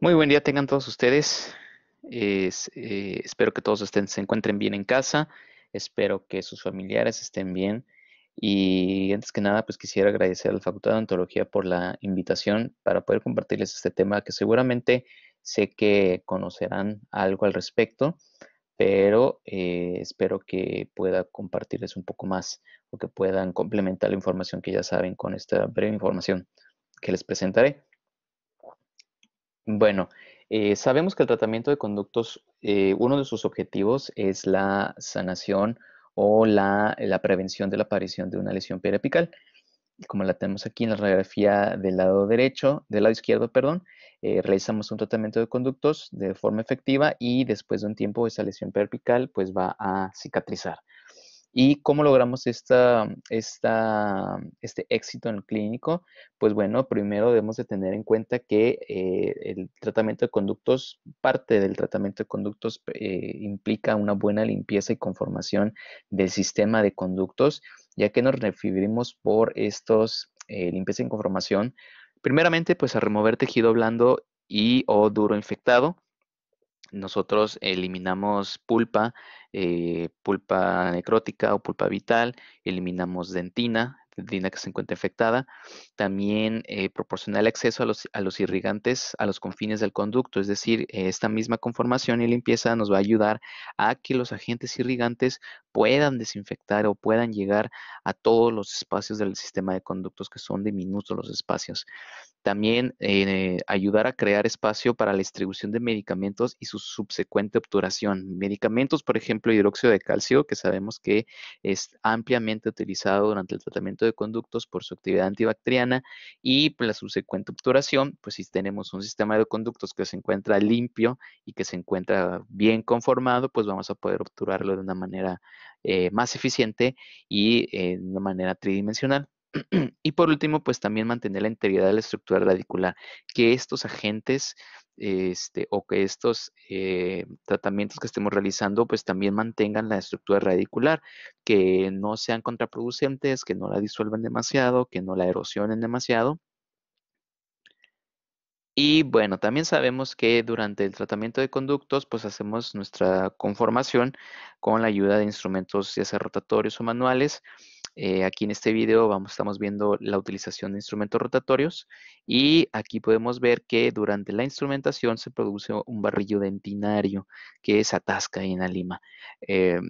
Muy buen día tengan todos ustedes. Eh, espero que todos estén, se encuentren bien en casa. Espero que sus familiares estén bien. Y antes que nada, pues quisiera agradecer a la Facultad de Antología por la invitación para poder compartirles este tema que seguramente sé que conocerán algo al respecto, pero eh, espero que pueda compartirles un poco más o que puedan complementar la información que ya saben con esta breve información que les presentaré. Bueno, eh, sabemos que el tratamiento de conductos, eh, uno de sus objetivos es la sanación o la, prevención de la aparición de una lesión periapical. Como la tenemos aquí en la radiografía del lado derecho, del lado izquierdo, perdón, eh, realizamos un tratamiento de conductos de forma efectiva y después de un tiempo esa lesión periapical pues va a cicatrizar. ¿Y cómo logramos esta, este éxito en el clínico? Pues bueno, primero debemos de tener en cuenta que eh, el tratamiento de conductos, parte del tratamiento de conductos eh, implica una buena limpieza y conformación del sistema de conductos, ya que nos referimos por estos eh, limpieza y conformación, primeramente pues a remover tejido blando y o duro infectado, nosotros eliminamos pulpa, eh, pulpa necrótica o pulpa vital, eliminamos dentina, dentina que se encuentra infectada, también eh, proporcionar el acceso a los, a los, irrigantes a los confines del conducto, es decir, esta misma conformación y limpieza nos va a ayudar a que los agentes irrigantes puedan desinfectar o puedan llegar a todos los espacios del sistema de conductos que son diminutos los espacios. También eh, ayudar a crear espacio para la distribución de medicamentos y su subsecuente obturación. Medicamentos, por ejemplo, hidróxido de calcio, que sabemos que es ampliamente utilizado durante el tratamiento de conductos por su actividad antibacteriana y la subsecuente obturación, pues si tenemos un sistema de conductos que se encuentra limpio y que se encuentra bien conformado, pues vamos a poder obturarlo de una manera eh, más eficiente y de una manera tridimensional y por último, pues también mantener la integridad de la estructura radicular, que estos agentes este, o que estos eh, tratamientos que estemos realizando, pues también mantengan la estructura radicular, que no sean contraproducentes, que no la disuelvan demasiado, que no la erosionen demasiado. Y bueno, también sabemos que durante el tratamiento de conductos, pues hacemos nuestra conformación con la ayuda de instrumentos ya sea rotatorios o manuales, eh, aquí en este video vamos, estamos viendo la utilización de instrumentos rotatorios y aquí podemos ver que durante la instrumentación se produce un barrillo dentinario que se atasca en la lima. Eh,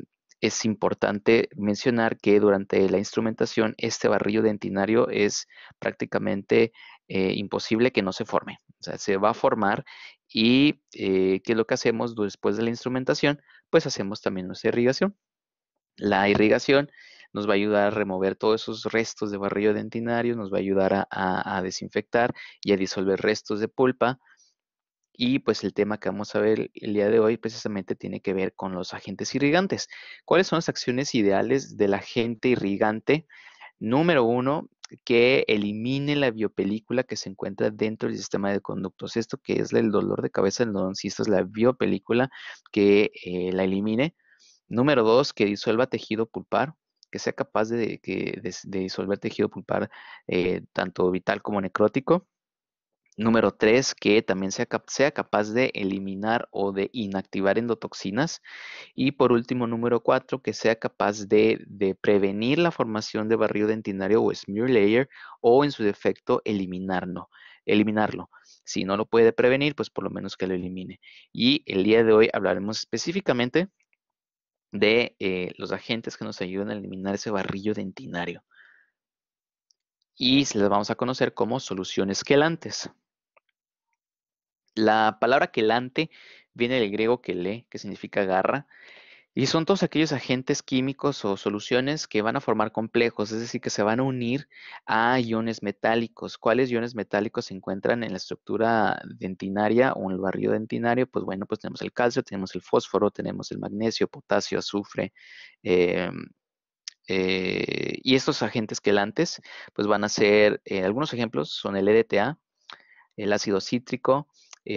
es importante mencionar que durante la instrumentación este barrillo dentinario es prácticamente eh, imposible que no se forme. O sea, se va a formar y ¿qué es lo que hacemos después de la instrumentación? Pues hacemos también nuestra irrigación. La irrigación nos va a ayudar a remover todos esos restos de barrillo dentinario, nos va a ayudar a, desinfectar y a disolver restos de pulpa. Y pues el tema que vamos a ver el día de hoy precisamente tiene que ver con los agentes irrigantes. ¿Cuáles son las acciones ideales del agente irrigante? Número uno, que elimine la biopelícula que se encuentra dentro del sistema de conductos. Esto que es el dolor de cabeza del endodoncista es la biopelícula que eh, la elimine. Número dos, que disuelva tejido pulpar que sea capaz de, disolver tejido pulpar eh, tanto vital como necrótico. Número tres, que también sea, capaz de eliminar o de inactivar endotoxinas. Y por último, número cuatro, que sea capaz de, prevenir la formación de barrido dentinario o smear layer o en su defecto eliminarlo. eliminarlo. Si no lo puede prevenir, pues por lo menos que lo elimine. Y el día de hoy hablaremos específicamente de eh, los agentes que nos ayudan a eliminar ese barrillo dentinario. Y se las vamos a conocer como soluciones quelantes. La palabra quelante viene del griego quelé, que significa garra, y son todos aquellos agentes químicos o soluciones que van a formar complejos, es decir, que se van a unir a iones metálicos. ¿Cuáles iones metálicos se encuentran en la estructura dentinaria o en el barrio dentinario? Pues bueno, pues tenemos el calcio, tenemos el fósforo, tenemos el magnesio, potasio, azufre. Eh, eh, y estos agentes quelantes, pues van a ser, eh, algunos ejemplos son el EDTA, el ácido cítrico,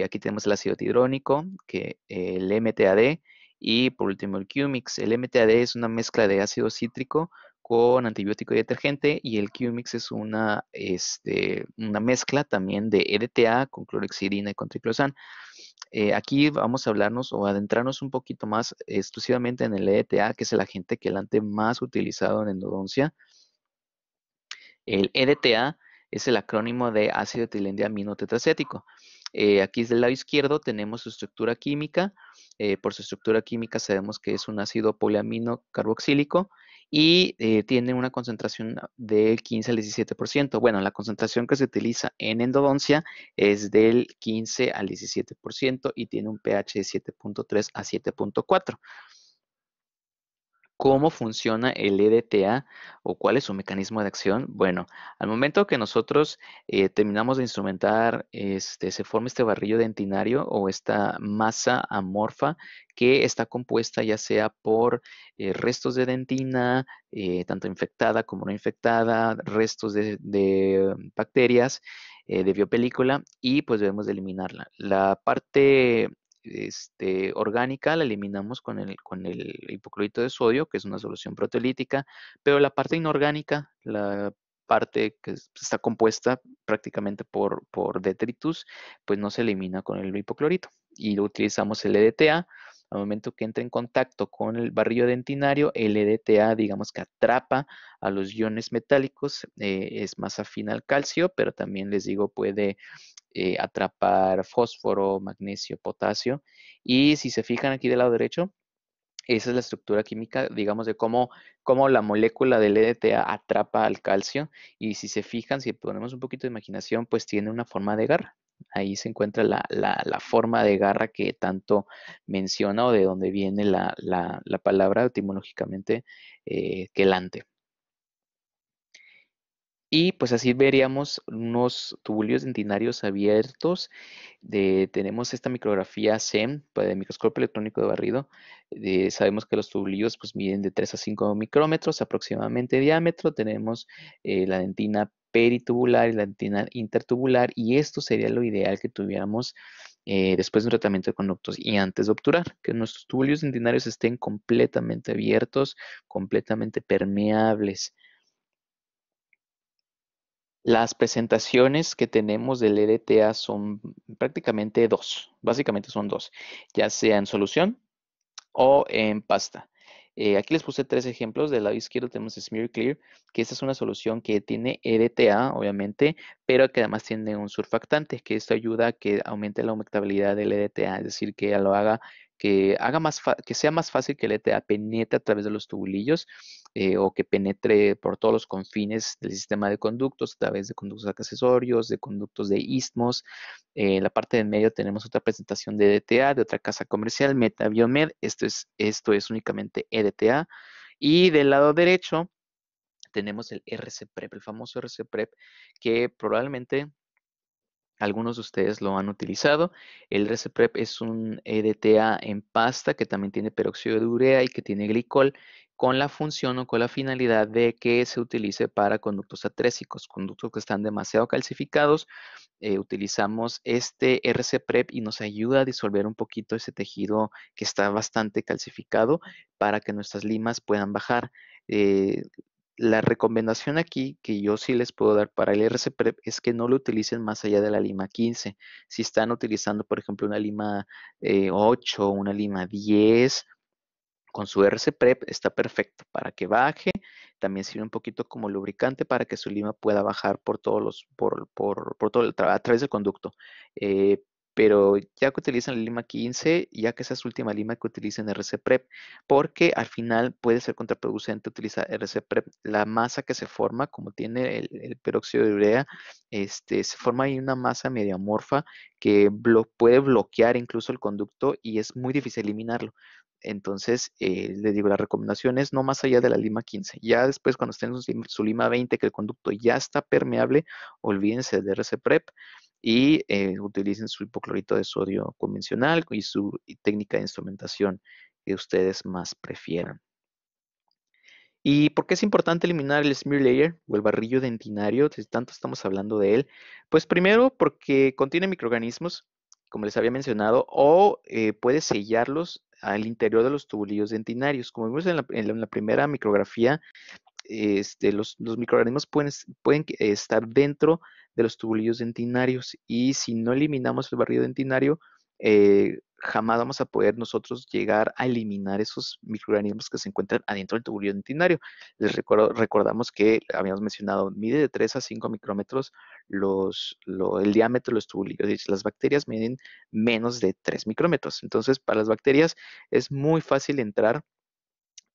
aquí tenemos el ácido hidrónico, que, el MTAD, y por último, el QMIX, El MTAD es una mezcla de ácido cítrico con antibiótico y detergente y el QMIX es una, este, una mezcla también de EDTA con clorexidina y con triclosan. Eh, aquí vamos a hablarnos o adentrarnos un poquito más exclusivamente en el EDTA, que es el agente que elante más utilizado en endodoncia. El EDTA es el acrónimo de ácido etilendiaminotetracético. Eh, aquí es del lado izquierdo tenemos su estructura química. Eh, por su estructura química sabemos que es un ácido poliamino carboxílico y eh, tiene una concentración del 15 al 17%. Bueno, la concentración que se utiliza en endodoncia es del 15 al 17% y tiene un pH de 7.3 a 7.4%. ¿Cómo funciona el EDTA o cuál es su mecanismo de acción? Bueno, al momento que nosotros eh, terminamos de instrumentar, este, se forma este barrillo dentinario o esta masa amorfa que está compuesta ya sea por eh, restos de dentina, eh, tanto infectada como no infectada, restos de, um, bacterias, de biopelícula y pues debemos eliminarla. La parte este, orgánica la eliminamos con el, hipoclorito de sodio, que es una solución proteolítica, pero la parte inorgánica, la parte que está compuesta prácticamente por, detritus, pues no se elimina con el hipoclorito. Y utilizamos el EDTA. Al momento que entra en contacto con el barrillo dentinario, el EDTA, digamos que atrapa a los iones metálicos, eh, es más afín al calcio, pero también les digo, puede eh, atrapar fósforo, magnesio, potasio. Y si se fijan aquí del lado derecho, esa es la estructura química, digamos, de cómo, la molécula del EDTA atrapa al calcio. Y si se fijan, si ponemos un poquito de imaginación, pues tiene una forma de garra. Ahí se encuentra la, forma de garra que tanto menciona o de donde viene la, palabra etimológicamente eh, quelante. Y pues así veríamos unos tubulios dentinarios abiertos. tenemos esta micrografía SEM, pues, de microscopio electrónico de barrido. sabemos que los tubulios, pues, miden de 3 a 5 micrómetros aproximadamente de diámetro. Tenemos eh, la dentina peritubular y la dentina intertubular. Y esto sería lo ideal que tuviéramos eh, después de un tratamiento de conductos y antes de obturar, que nuestros tubulios dentinarios estén completamente abiertos, completamente permeables. Las presentaciones que tenemos del EDTA son prácticamente dos, básicamente son dos, ya sea en solución o en pasta. Eh, aquí les puse tres ejemplos. Del lado izquierdo tenemos Smear Clear, que esta es una solución que tiene EDTA, obviamente, pero que además tiene un surfactante, que esto ayuda a que aumente la humectabilidad del EDTA, es decir, que lo haga que, haga más que sea más fácil que el ETA penetre a través de los tubulillos eh, o que penetre por todos los confines del sistema de conductos, a través de conductos accesorios, de conductos de istmos. Eh, en la parte en medio tenemos otra presentación de EDTA, de otra casa comercial, MetaBiomed. Esto es, esto es únicamente EDTA. Y del lado derecho tenemos el RC-PREP, el famoso RC-PREP, que probablemente algunos de ustedes lo han utilizado. El RCPrep es un EDTA en pasta que también tiene peróxido de urea y que tiene glicol con la función o con la finalidad de que se utilice para conductos atrésicos, conductos que están demasiado calcificados. Eh, utilizamos este RCPrep y nos ayuda a disolver un poquito ese tejido que está bastante calcificado para que nuestras limas puedan bajar. Eh, la recomendación aquí que yo sí les puedo dar para el RC-PREP, es que no lo utilicen más allá de la lima 15. Si están utilizando, por ejemplo, una lima 8, eh, una lima 10, con su RC Prep está perfecto para que baje. También sirve un poquito como lubricante para que su lima pueda bajar por todos por, todo el, a través del conducto. Eh, pero ya que utilizan la Lima 15, ya que esa es última Lima que utilicen RC Prep, porque al final puede ser contraproducente utilizar RC Prep. La masa que se forma, como tiene el, peróxido de urea, este, se forma ahí una masa medio amorfa que puede bloquear incluso el conducto y es muy difícil eliminarlo. Entonces, eh, le les digo, la recomendación es no más allá de la lima 15. Ya después, cuando estén en su, su lima 20, que el conducto ya está permeable, olvídense de RC Prep y eh, utilicen su hipoclorito de sodio convencional y su técnica de instrumentación que ustedes más prefieran. ¿Y por qué es importante eliminar el smear layer o el barrillo dentinario? Si tanto estamos hablando de él. Pues primero porque contiene microorganismos, como les había mencionado, o eh, puede sellarlos al interior de los tubulillos dentinarios. Como vimos en la primera micrografía, este, los, microorganismos pueden, estar dentro de los tubulillos dentinarios y si no eliminamos el barrido dentinario, eh, jamás vamos a poder nosotros llegar a eliminar esos microorganismos que se encuentran adentro del tubulillo dentinario. Les recordamos que habíamos mencionado, mide de 3 a 5 micrómetros el diámetro de los tubulillos. Las bacterias miden menos de 3 micrómetros. Entonces, para las bacterias es muy fácil entrar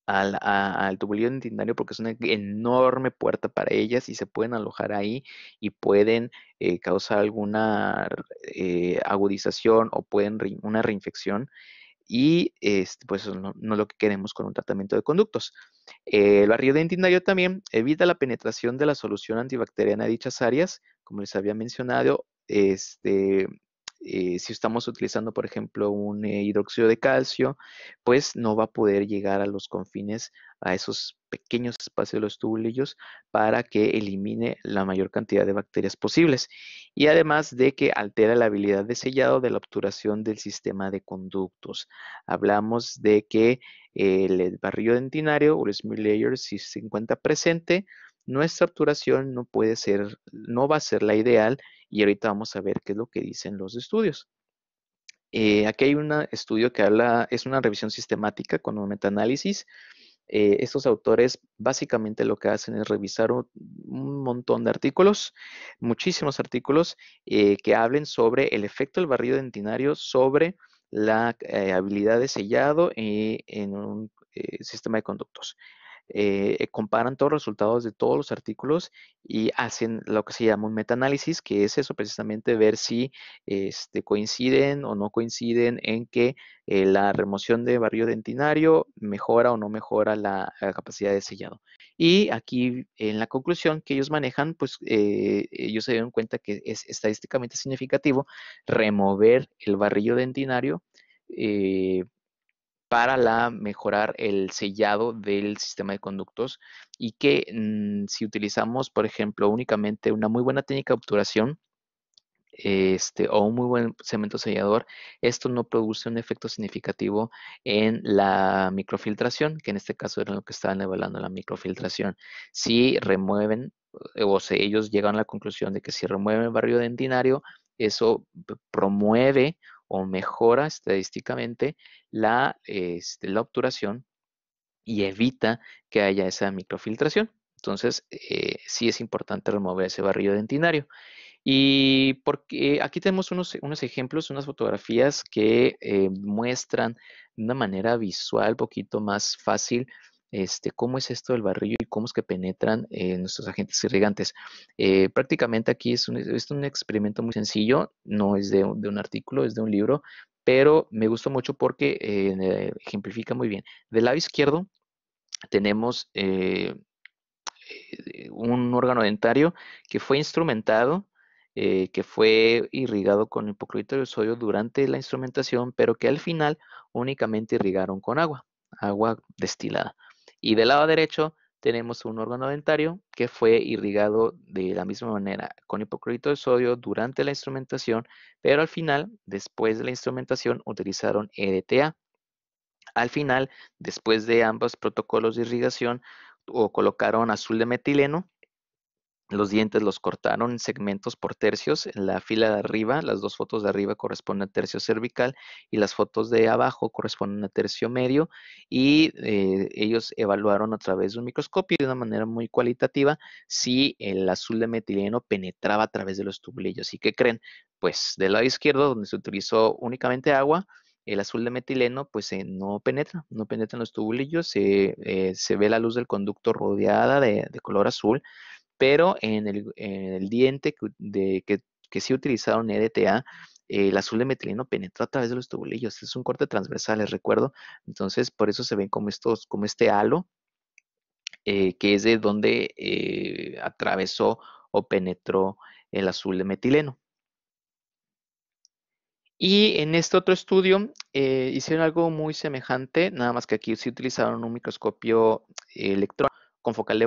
al, al tubulillo dentinario porque es una enorme puerta para ellas y se pueden alojar ahí y pueden eh, causar alguna eh, agudización o pueden una reinfección y este, pues no, es lo que queremos con un tratamiento de conductos. Eh, el barrio dentinario también evita la penetración de la solución antibacteriana a dichas áreas, como les había mencionado, este, eh, si estamos utilizando, por ejemplo, un eh, hidróxido de calcio, pues no va a poder llegar a los confines, a esos pequeños espacios de los tubulillos, para que elimine la mayor cantidad de bacterias posibles. Y además de que altera la habilidad de sellado de la obturación del sistema de conductos. Hablamos de que el barrillo dentinario o el layer, si se encuentra presente, nuestra obturación no puede ser, no va a ser la ideal y ahorita vamos a ver qué es lo que dicen los estudios. Eh, aquí hay un estudio que habla, es una revisión sistemática con un metaanálisis. Eh, estos autores básicamente lo que hacen es revisar un, montón de artículos, muchísimos artículos eh, que hablen sobre el efecto del barrido dentinario sobre la habilidad de sellado en un sistema de conductos. Eh, eh, comparan todos los resultados de todos los artículos y hacen lo que se llama un metaanálisis, que es eso precisamente ver si este, coinciden o no coinciden en que eh, la remoción de barrio dentinario mejora o no mejora la, capacidad de sellado. Y aquí en la conclusión que ellos manejan, pues ellos se dieron cuenta que es estadísticamente significativo remover el barrillo dentinario para mejorar el sellado del sistema de conductos y que mm, si utilizamos, por ejemplo, únicamente una muy buena técnica de obturación este, o un muy buen cemento sellador, esto no produce un efecto significativo en la microfiltración, que en este caso era lo que estaban evaluando la microfiltración. Si remueven eh, o si ellos llegan a la conclusión de que si remueven el barrio dentinario, eso promueve o mejora estadísticamente la, este, la obturación y evita que haya esa microfiltración. Entonces, eh, sí es importante remover ese barrillo dentinario. Y porque aquí tenemos unos, unos ejemplos, unas fotografías que eh, muestran de una manera visual, un poquito más fácil, este, cómo es esto del barrillo es que penetran eh, nuestros agentes irrigantes. Eh, prácticamente aquí es un, experimento muy sencillo, no es de, un artículo, es de un libro, pero me gustó mucho porque eh, ejemplifica muy bien. Del lado izquierdo tenemos un órgano dentario que fue instrumentado, que fue irrigado con hipoclorito de sodio durante la instrumentación, pero que al final únicamente irrigaron con agua, agua destilada. Y del lado derecho tenemos un órgano dentario que fue irrigado de la misma manera con hipoclorito de sodio durante la instrumentación, pero al final, después de la instrumentación, utilizaron EDTA. Al final, después de ambos protocolos de irrigación, o colocaron azul de metileno los dientes los cortaron en segmentos por tercios. En la fila de arriba, las dos fotos de arriba corresponden a tercio cervical y las fotos de abajo corresponden a tercio medio. Y eh, ellos evaluaron a través de un microscopio de una manera muy cualitativa si el azul de metileno penetraba a través de los tubulillos. ¿Y qué creen? Pues del lado izquierdo, donde se utilizó únicamente agua, el azul de metileno pues no penetra, no penetra en los tubulillos, eh, se ve la luz del conducto rodeada de color azul pero en el, diente que, sí utilizaron EDTA, el azul de metileno penetró a través de los tubulillos. Es un corte transversal, les recuerdo. Entonces, por eso se ven como estos, como este halo, eh, que es de donde eh, atravesó o penetró el azul de metileno. Y en este otro estudio eh, hicieron algo muy semejante, nada más que aquí sí utilizaron un microscopio electrónico con focal de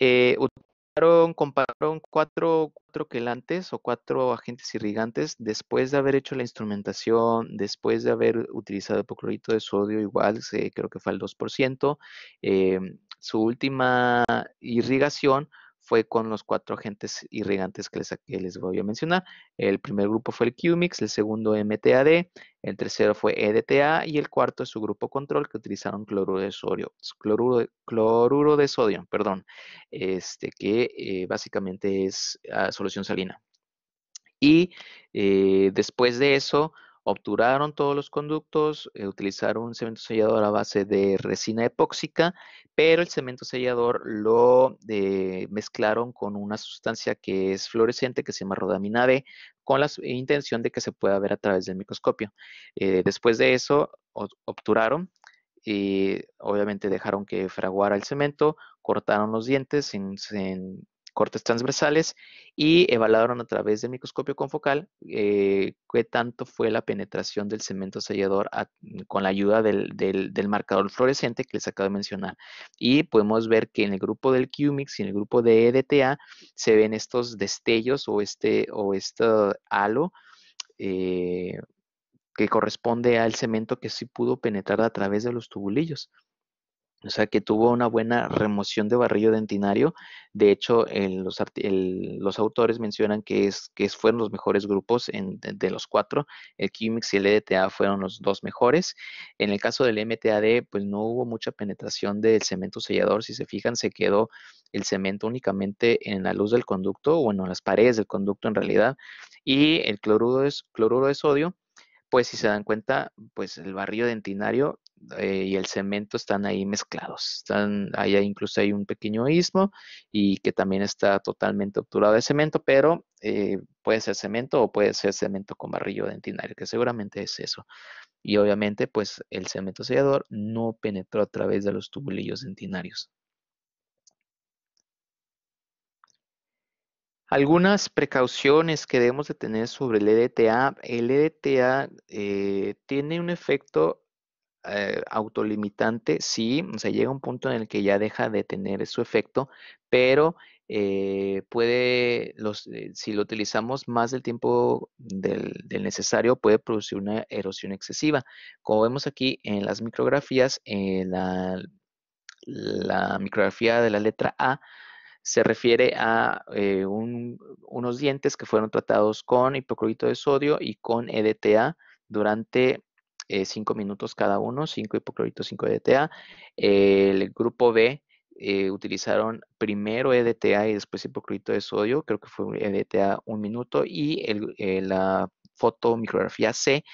eh, utilizaron, compararon cuatro, cuatro, quelantes o cuatro agentes irrigantes después de haber hecho la instrumentación, después de haber utilizado hipoclorito de sodio, igual creo que fue el 2%. Em, su última irrigación fue con los cuatro agentes irrigantes que les, les voy a mencionar. El primer grupo fue el QMix, el segundo MTAD, el tercero fue EDTA y el cuarto es su grupo control que utilizaron cloruro de sodio, cloruro sodio, perdón, este, que eh, básicamente es ah, solución salina. Y eh, después de eso, obturaron todos los conductos, eh, utilizaron un cemento sellador a base de resina epóxica, pero el cemento sellador lo eh, mezclaron con una sustancia que es fluorescente que se llama rodamina B, con la eh, intención de que se pueda ver a través del microscopio. después de eso, obturaron y obviamente dejaron que fraguara el cemento, cortaron los dientes sin cortes transversales y evaluaron a través del microscopio confocal eh, qué tanto fue la penetración del cemento sellador con la ayuda del, del, marcador fluorescente que les acabo de mencionar. Y podemos ver que en el grupo del QMIX y en el grupo de EDTA se ven estos destellos o este, o este halo eh, que corresponde al cemento que sí pudo penetrar a través de los tubulillos. O sea, que tuvo una buena remoción de barrillo dentinario. De hecho, los, autores mencionan que, es, que fueron los mejores grupos de, los cuatro. El QMIX y el EDTA fueron los dos mejores. En el caso del MTAD, pues no hubo mucha penetración del cemento sellador. Si se fijan, se quedó el cemento únicamente en la luz del conducto, o en las paredes del conducto en realidad. Y el cloruro, es, cloruro de sodio, pues si se dan cuenta, pues el barrillo dentinario eh, y el cemento están ahí mezclados. Están, incluso hay un pequeño istmo y que también está totalmente obturado de cemento, pero eh, puede ser cemento o puede ser cemento con barrillo dentinario, que seguramente es eso. Y obviamente, pues el cemento sellador no penetró a través de los tubulillos dentinarios. Algunas precauciones que debemos de tener sobre el EDTA. El EDTA eh, tiene un efecto eh, autolimitante, sí, o sea, llega un punto en el que ya deja de tener su efecto, pero eh, puede, los, eh, si lo utilizamos más del tiempo del, necesario, puede producir una erosión excesiva. Como vemos aquí en las micrografías, la, la, micrografía de la letra A se refiere a unos dientes que fueron tratados con hipoclorito de sodio y con EDTA durante 5 eh, minutos cada uno, 5 hipoclorito, 5 EDTA. el grupo B eh, utilizaron primero EDTA y después hipoclorito de sodio, creo que fue EDTA un minuto, y eh, la fotomicrografía C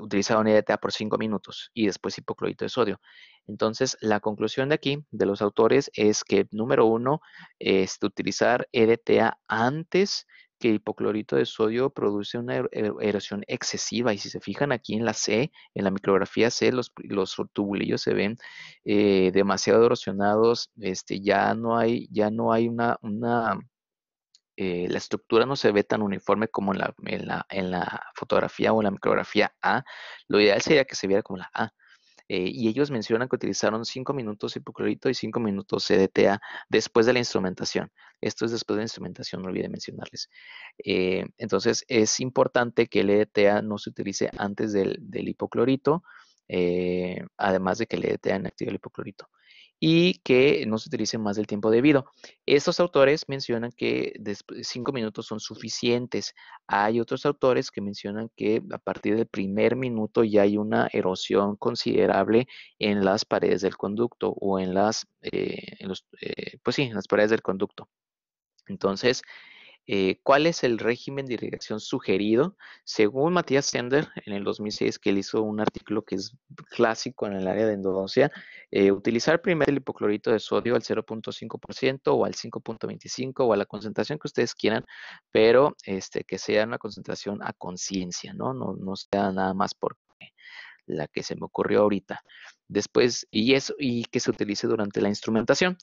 utilizaron EDTA por cinco minutos y después hipoclorito de sodio. Entonces, la conclusión de aquí, de los autores, es que número uno, es este, utilizar EDTA antes que hipoclorito de sodio produce una er-, er-, erosión excesiva y si se fijan aquí en la C, en la micrografía C, los, los tubulillos se ven eh, demasiado erosionados, este, ya no hay, ya no hay una, una eh, la estructura no se ve tan uniforme como en la, en la, fotografía o en la micrografía A, lo ideal sería que se viera como la A. Eh, y ellos mencionan que utilizaron 5 minutos hipoclorito y 5 minutos CDTA después de la instrumentación. Esto es después de la instrumentación, no olvide mencionarles. Eh, entonces, es importante que el EDTA no se utilice antes del, hipoclorito, eh, además de que el EDTA inactive el hipoclorito y que no se utilice más del tiempo debido. Estos autores mencionan que cinco minutos son suficientes. Hay otros autores que mencionan que a partir del primer minuto ya hay una erosión considerable en las paredes del conducto o en las, eh, pues sí, en las paredes del conducto. Entonces, eh, ¿cuál es el régimen de irrigación sugerido? Según Matías Sender, en el 2006, que él hizo un artículo que es clásico en el área de endodoncia, eh, utilizar primero el hipoclorito de sodio al 0.5% o al 5.25% o a la concentración que ustedes quieran, pero este, que sea una concentración a conciencia, ¿no? ¿no? No sea nada más porque la que se me ocurrió ahorita. Después, y eso, y que se utilice durante la instrumentación.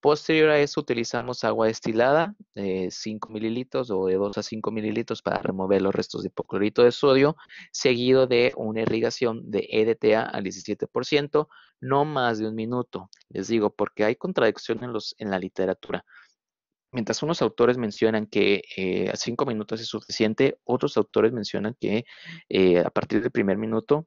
Posterior a eso utilizamos agua destilada, de eh, 5 mililitros o de 2 a 5 mililitros para remover los restos de hipoclorito de sodio, seguido de una irrigación de EDTA al 17%, no más de un minuto. Les digo, porque hay contradicción en, la literatura. Mientras unos autores mencionan que eh, a 5 minutos es suficiente, otros autores mencionan que eh, a partir del primer minuto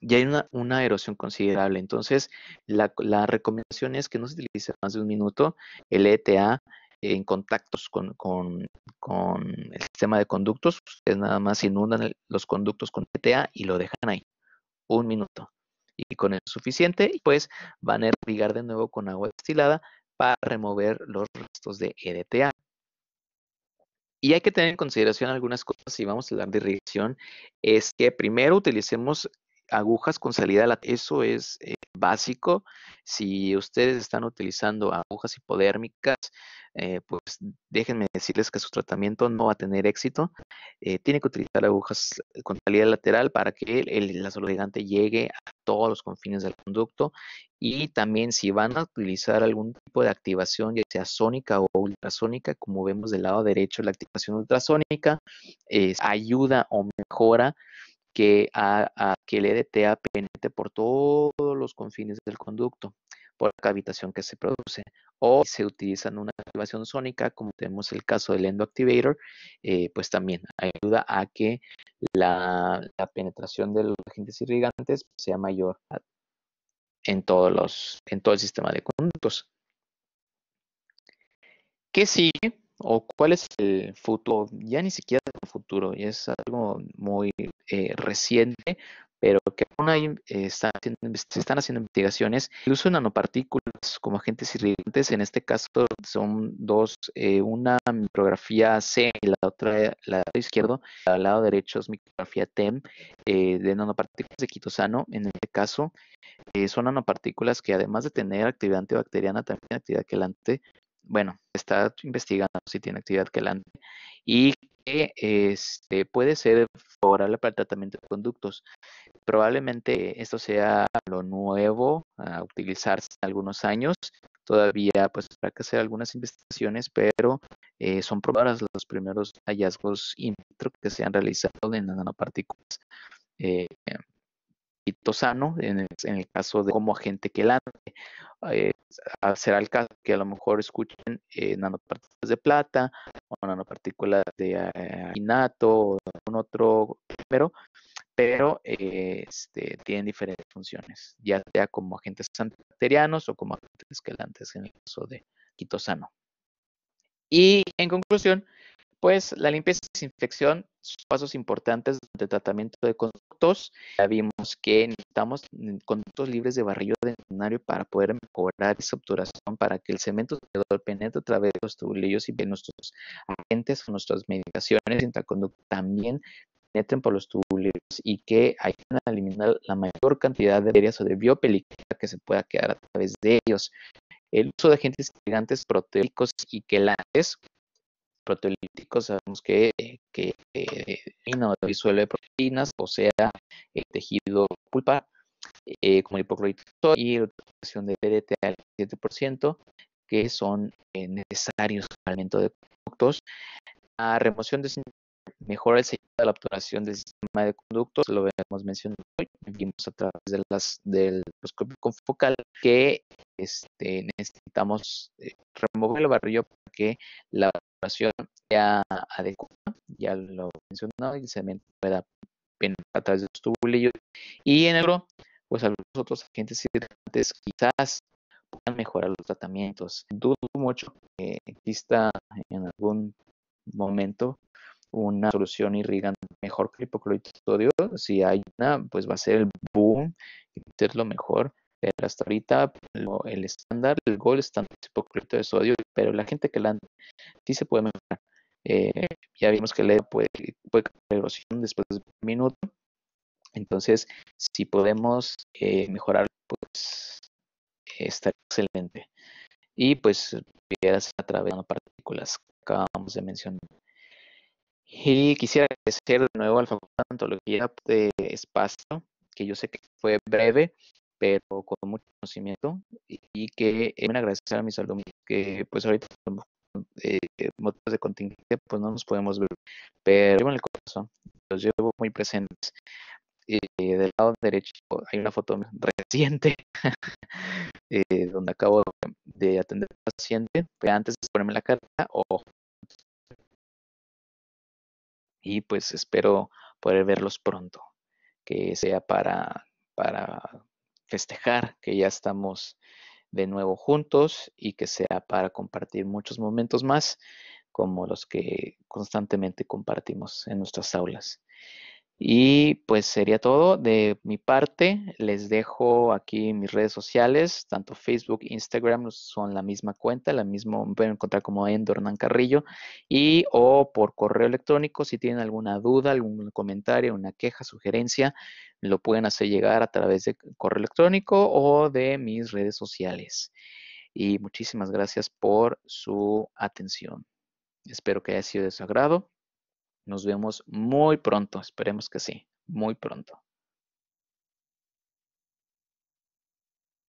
ya hay una, erosión considerable. Entonces, la, recomendación es que no se utilice más de un minuto el ETA en contactos con, el sistema de conductos. Ustedes nada más inundan los conductos con ETA y lo dejan ahí. Un minuto. Y con el suficiente, pues van a irrigar de nuevo con agua destilada para remover los restos de ETA. Y hay que tener en consideración algunas cosas si vamos a hablar de irrigación, es que primero utilicemos agujas con salida lateral, eso es eh, básico. Si ustedes están utilizando agujas hipodérmicas, eh, pues déjenme decirles que su tratamiento no va a tener éxito. Eh, tiene tienen que utilizar agujas con salida lateral para que el, el llegue a todos los confines del conducto. Y también si van a utilizar algún tipo de activación, ya sea sónica o ultrasónica, como vemos del lado derecho, la activación ultrasónica ayuda o mejora que, a, que el EDTA penetre por todos los confines del conducto, por la cavitación que se produce. O se utiliza una activación sónica, como tenemos el caso del endoactivator, eh, pues también ayuda a que la, penetración de los agentes irrigantes sea mayor en, en todo el sistema de conductos. ¿Qué sigue? o cuál es el futuro, ya ni siquiera el futuro, y es algo muy eh, reciente, pero que aún ahí eh, se están haciendo investigaciones, incluso nanopartículas como agentes irritantes, en este caso son dos, eh, una micrografía C y la otra, la lado izquierdo, al lado derecho es micrografía TEM de nanopartículas de quitosano, en este caso son nanopartículas que además de tener actividad antibacteriana, también actividad quelante, bueno, está investigando si tiene actividad quelante y que este, puede ser favorable para el tratamiento de conductos. Probablemente esto sea lo nuevo a utilizarse en algunos años. Todavía pues habrá que hacer algunas investigaciones, pero eh, son probadas los primeros hallazgos in vitro que se han realizado en nanopartículas. Eh, quitosano, en el, caso de como agente quelante, eh, será el caso que a lo mejor escuchen eh, nanopartículas de plata o nanopartículas de eh, inato o algún otro pero pero eh, este, tienen diferentes funciones, ya sea como agentes antibacterianos o como agentes quelantes en el caso de quitosano. Y en conclusión, pues la limpieza y desinfección son pasos importantes de tratamiento de conductos. Ya vimos que necesitamos mm, conductos libres de barrillo de para poder mejorar esa obturación, para que el cemento penetre a través de los tubulillos y que nuestros agentes nuestras medicaciones intraconducto también penetren por los tubulillos y que ayuden a eliminar la mayor cantidad de bacterias o de biopelícula que se pueda quedar a través de ellos el uso de agentes gigantes proteicos y quelantes proteolíticos sabemos que, que el de proteínas, o sea, el tejido pulpar, eh, como el hipoclorito y la utilización de DDT al 7%, que son eh, necesarios para el alimento de conductos. La remoción de mejora el de la obturación del sistema de conductos, lo hemos mencionado hoy, vimos pues, a través de las, del microscopio confocal que este, necesitamos eh, remover el barrillo para que la ya adecuada, ya lo mencionado, se cemento pueda penetrar a través de los tubulillos. Y en el otro, pues algunos otros agentes hidratantes quizás puedan mejorar los tratamientos. Dudo mucho que exista en algún momento una solución irrigante mejor que el hipoclorito de Si hay una, pues va a ser el boom, y es lo mejor pero hasta ahorita pues, el estándar, el está un poco hipoclorito de sodio, pero la gente que la dice se puede mejorar. Eh, ya vimos que le puede, puede caer erosión después de un minuto. Entonces, si podemos eh, mejorar, pues está excelente. Y pues, a través de partículas que acabamos de mencionar. Y quisiera agradecer de nuevo al Facultad de Antología de Espacio, que yo sé que fue breve, pero con mucho conocimiento y, que que eh, a agradecer a mis alumnos que pues ahorita eh, motivos de contingente pues no nos podemos ver, pero llevo en el corazón, los llevo muy presentes. Eh, del lado derecho hay una foto reciente eh, donde acabo de atender al paciente, pero antes de ponerme la carta, ojo. Y pues espero poder verlos pronto, que sea para, para festejar que ya estamos de nuevo juntos y que sea para compartir muchos momentos más como los que constantemente compartimos en nuestras aulas. Y pues sería todo de mi parte. Les dejo aquí mis redes sociales, tanto Facebook, Instagram, son la misma cuenta, la misma, pueden encontrar como Endornan Carrillo, y o por correo electrónico, si tienen alguna duda, algún comentario, una queja, sugerencia, lo pueden hacer llegar a través de correo electrónico o de mis redes sociales. Y muchísimas gracias por su atención. Espero que haya sido de su agrado. Nos vemos muy pronto, esperemos que sí, muy pronto.